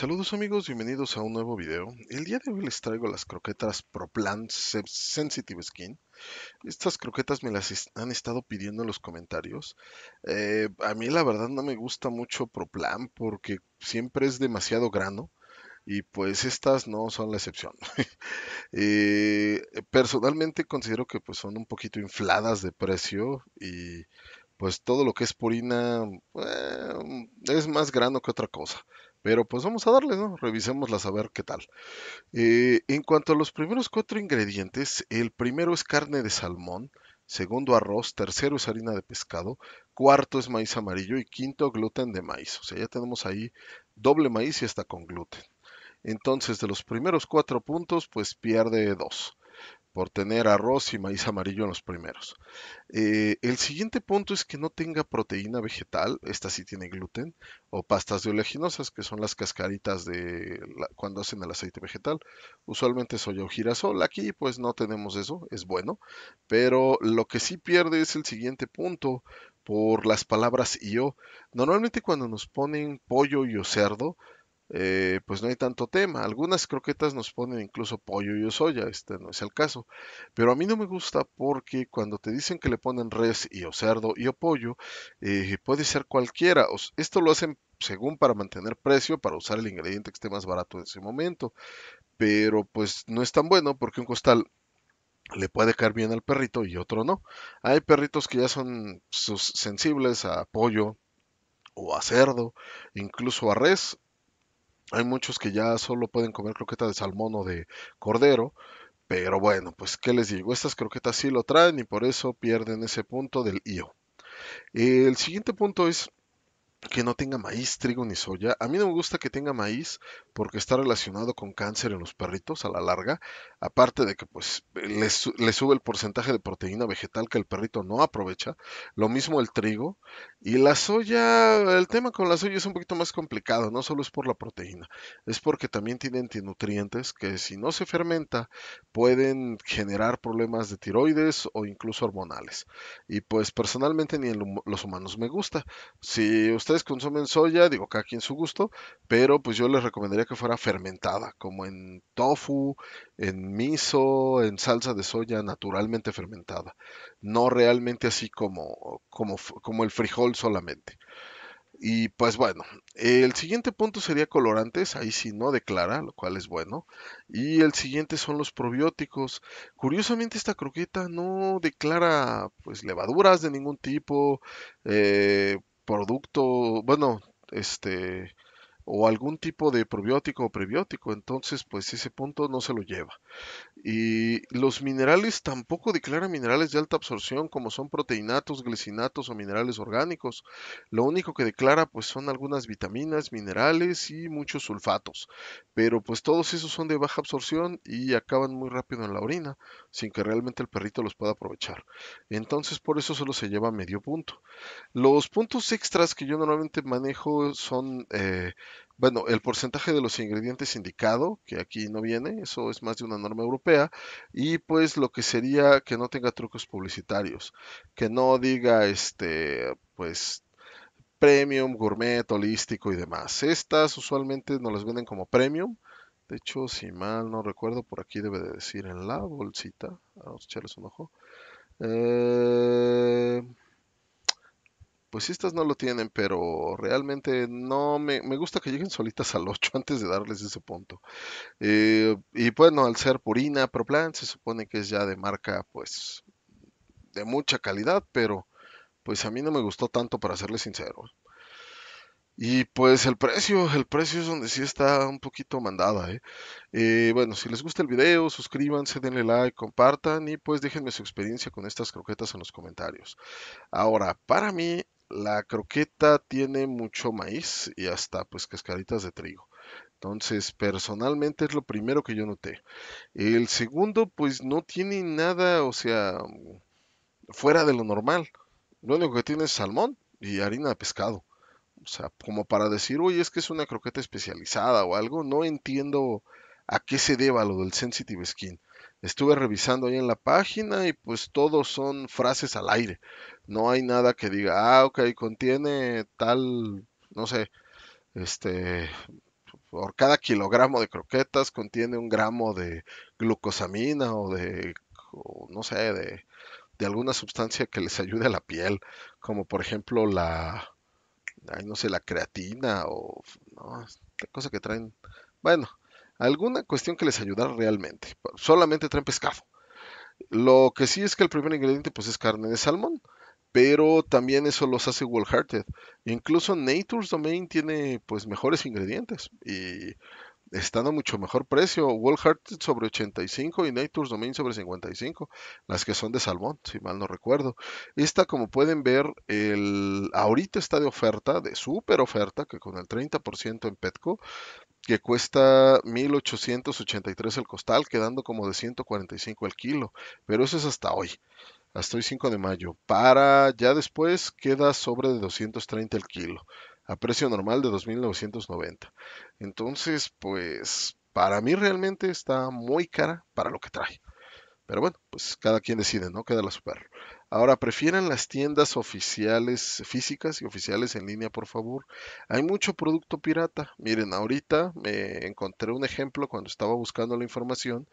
Saludos amigos, bienvenidos a un nuevo video. El día de hoy les traigo las croquetas Proplan Sensitive Skin. Estas croquetas me las han estado pidiendo en los comentarios. Eh, a mí la verdad no me gusta mucho Proplan porque siempre es demasiado grano. Y pues estas no son la excepción. Eh, personalmente considero que pues son un poquito infladas de precio y pues todo lo que es purina eh, es más grano que otra cosa. Pero pues vamos a darle, ¿no? Revisémoslas a ver qué tal. Eh, en cuanto a los primeros cuatro ingredientes, el primero es carne de salmón, segundo arroz, tercero es harina de pescado, cuarto es maíz amarillo y quinto gluten de maíz. O sea, ya tenemos ahí doble maíz y hasta con gluten. Entonces, de los primeros cuatro puntos, pues pierde dos por tener arroz y maíz amarillo en los primeros. Eh, el siguiente punto es que no tenga proteína vegetal, esta sí tiene gluten, o pastas de oleaginosas, que son las cascaritas de cuando hacen el aceite vegetal. Usualmente soya o girasol, aquí pues no tenemos eso, es bueno, pero lo que sí pierde es el siguiente punto, por las palabras yo. Normalmente cuando nos ponen pollo y o cerdo, eh, pues no hay tanto tema. Algunas croquetas nos ponen incluso pollo y soya, este no es el caso. Pero a mí no me gusta porque cuando te dicen que le ponen res y o cerdo y o pollo, eh, puede ser cualquiera. Esto lo hacen según para mantener precio, para usar el ingrediente que esté más barato en ese momento. Pero pues no es tan bueno porque un costal le puede caer bien al perrito y otro no. Hay perritos que ya son sus sensibles a pollo o a cerdo, incluso a res, hay muchos que ya solo pueden comer croquetas de salmón o de cordero, pero bueno, pues qué les digo, estas croquetas sí lo traen y por eso pierden ese punto del IO. El siguiente punto es que no tenga maíz, trigo ni soya. A mí no me gusta que tenga maíz porque está relacionado con cáncer en los perritos a la larga. Aparte de que pues le, sube el porcentaje de proteína vegetal que el perrito no aprovecha. Lo mismo el trigo. Y la soya, el tema con la soya es un poquito más complicado. No solo es por la proteína. Es porque también tiene antinutrientes que si no se fermenta pueden generar problemas de tiroides o incluso hormonales. Y pues personalmente ni en los humanos me gusta. Si usted consumen soya, digo, cada quien su gusto, pero pues yo les recomendaría que fuera fermentada, como en tofu, en miso, en salsa de soya naturalmente fermentada, no realmente así como, como, como el frijol solamente. Y pues bueno, el siguiente punto sería colorantes, ahí sí no declara, lo cual es bueno. Y el siguiente son los probióticos. Curiosamente esta croqueta no declara pues levaduras de ningún tipo, eh, producto, bueno, este, o algún tipo de probiótico o prebiótico. Entonces, pues ese punto no se lo lleva. Y los minerales tampoco declaran minerales de alta absorción como son proteinatos, glicinatos o minerales orgánicos. Lo único que declara pues son algunas vitaminas, minerales y muchos sulfatos. Pero pues todos esos son de baja absorción y acaban muy rápido en la orina sin que realmente el perrito los pueda aprovechar. Entonces por eso solo se lleva medio punto. Los puntos extras que yo normalmente manejo son eh, bueno, el porcentaje de los ingredientes indicado, que aquí no viene, eso es más de una norma europea, y pues lo que sería que no tenga trucos publicitarios, que no diga este, pues premium, gourmet, holístico y demás. Estas usualmente no las venden como premium. De hecho, si mal no recuerdo, por aquí debe de decir en la bolsita. Vamos a echarles un ojo. Eh, pues, estas no lo tienen, pero realmente no me, gusta que lleguen solitas al 8 antes de darles ese punto. Eh, y bueno, al ser Purina Plan se supone que es ya de marca, pues, de mucha calidad, pero pues a mí no me gustó tanto, para serles sincero. Y pues el precio, el precio es donde sí está un poquito mandada. ¿eh? Eh, bueno, si les gusta el video, suscríbanse, denle like, compartan y pues déjenme su experiencia con estas croquetas en los comentarios. Ahora, para mí la croqueta tiene mucho maíz y hasta pues cascaritas de trigo. Entonces, personalmente es lo primero que yo noté. El segundo, pues no tiene nada, o sea, fuera de lo normal. Lo único que tiene es salmón y harina de pescado. O sea, como para decir, oye, es que es una croqueta especializada o algo, no entiendo a qué se deba lo del sensitive skin estuve revisando ahí en la página y pues todos son frases al aire. No hay nada que diga, ah, ok, contiene tal, no sé, este, por cada kilogramo de croquetas contiene un gramo de glucosamina o de, no sé, de, alguna sustancia que les ayude a la piel, como por ejemplo la, no sé, la creatina o, no, esta cosa que traen. Bueno, alguna cuestión que les ayudara realmente. Solamente traen pescado. Lo que sí es que el primer ingrediente pues es carne de salmón, pero también eso los hace well-hearted. Incluso Nature's Domain tiene pues mejores ingredientes y estando a mucho mejor precio. Wallheart sobre 85 y Nature's Domain sobre 55, las que son de salmón, si mal no recuerdo. Esta, como pueden ver, el, ahorita está de oferta, de súper oferta, que con el 30% en Petco, que cuesta 1883 el costal, quedando como de 145 el kilo, pero eso es hasta hoy. Hasta hoy 5 de mayo. Para ya después queda sobre de 230 el kilo a precio normal de 2.990. Entonces, pues para mí realmente está muy cara para lo que trae. Pero bueno, pues cada quien decide, ¿no? Queda la super. Ahora, prefieren las tiendas oficiales físicas y oficiales en línea, por favor. Hay mucho producto pirata. Miren, ahorita me encontré un ejemplo cuando estaba buscando la información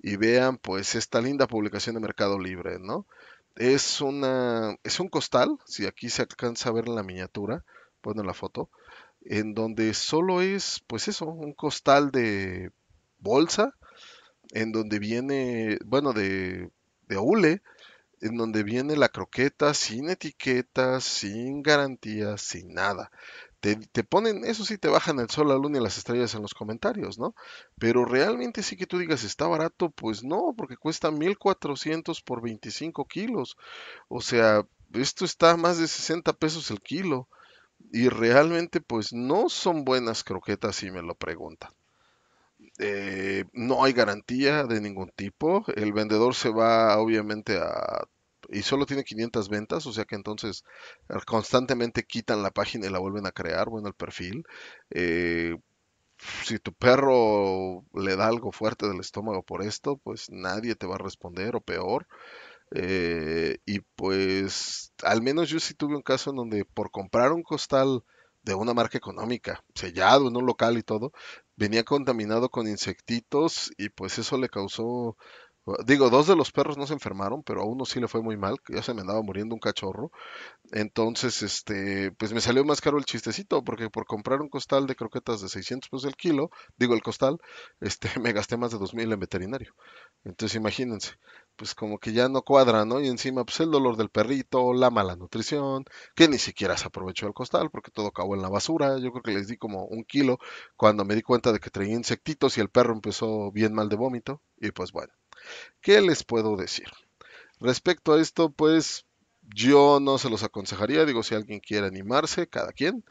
y vean pues esta linda publicación de Mercado Libre, ¿no? Es, una, es un costal, si aquí se alcanza a ver la miniatura, Ponen la foto, en donde solo es, pues eso, un costal de bolsa, en donde viene, bueno, de, de en donde viene la croqueta sin etiquetas, sin garantías, sin nada. Te, ponen, eso sí, te bajan el sol, la luna y las estrellas en los comentarios, ¿no? Pero realmente sí que tú digas, está barato, pues no, porque cuesta 1400 por 25 kilos. O sea, esto está más de 60 pesos el kilo. Y realmente pues no son buenas croquetas si me lo preguntan. Eh, no hay garantía de ningún tipo. El vendedor se va obviamente a... Y solo tiene 500 ventas, o sea que entonces ah, constantemente quitan la página y la vuelven a crear, bueno, el perfil. Eh, si tu perro le da algo fuerte del estómago por esto, pues nadie te va a responder o peor. Eh, y pues al menos yo sí tuve un caso en donde por comprar un costal de una marca económica, sellado en un local y todo, venía contaminado con insectitos y pues eso le causó, digo, dos de los perros no se enfermaron, pero a uno sí le fue muy mal, ya se me andaba muriendo un cachorro. Entonces, este, pues me salió más caro el chistecito, porque por comprar un costal de croquetas de 600 pesos el kilo, digo el costal, este, me gasté más de 2.000 en veterinario. Entonces, imagínense pues como que ya no cuadra, ¿no? Y encima, pues el dolor del perrito, la mala nutrición, que ni siquiera se aprovechó el costal porque todo acabó en la basura. Yo creo que les di como un kilo cuando me di cuenta de que traía insectitos y el perro empezó bien mal de vómito. Y pues bueno, ¿qué les puedo decir? Respecto a esto, pues yo no se los aconsejaría, digo, si alguien quiere animarse, cada quien,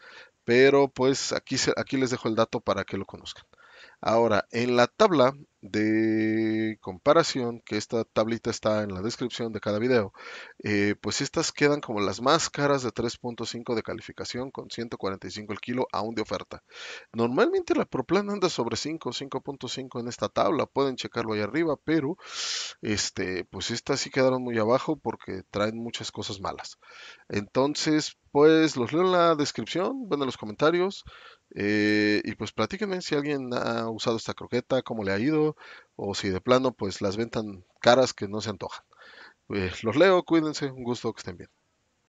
pero pues aquí, aquí les dejo el dato para que lo conozcan. Ahora, en la tabla de comparación, que esta tablita está en la descripción de cada video, eh, pues estas quedan como las más caras de 3.5 de calificación con 145 el kilo aún de oferta. Normalmente la Proplan anda sobre 5, 5.5 en esta tabla, pueden checarlo ahí arriba, pero este, pues estas sí quedaron muy abajo porque traen muchas cosas malas. Entonces, pues los leo en la descripción, bueno en los comentarios eh, y pues platíquenme si alguien ha usado esta croqueta, cómo le ha ido, o si de plano pues las ventan caras que no se antojan. Pues los leo, cuídense, un gusto que estén bien.